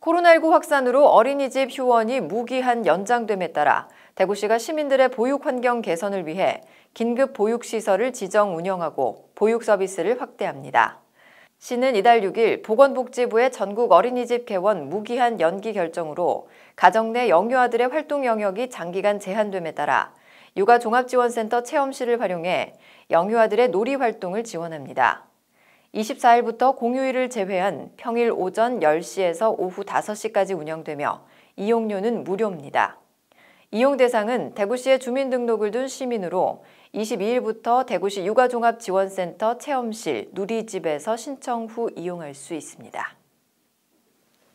코로나19 확산으로 어린이집 휴원이 무기한 연장됨에 따라 대구시가 시민들의 보육 환경 개선을 위해 긴급 보육시설을 지정 운영하고 보육 서비스를 확대합니다. 시는 이달 6일 보건복지부의 전국 어린이집 개원 무기한 연기 결정으로 가정 내 영유아들의 활동 영역이 장기간 제한됨에 따라 육아종합지원센터 체험실을 활용해 영유아들의 놀이 활동을 지원합니다. 24일부터 공휴일을 제외한 평일 오전 10시에서 오후 5시까지 운영되며 이용료는 무료입니다. 이용 대상은 대구시에 주민등록을 둔 시민으로 22일부터 대구시 육아종합지원센터 체험실 누리집에서 신청 후 이용할 수 있습니다.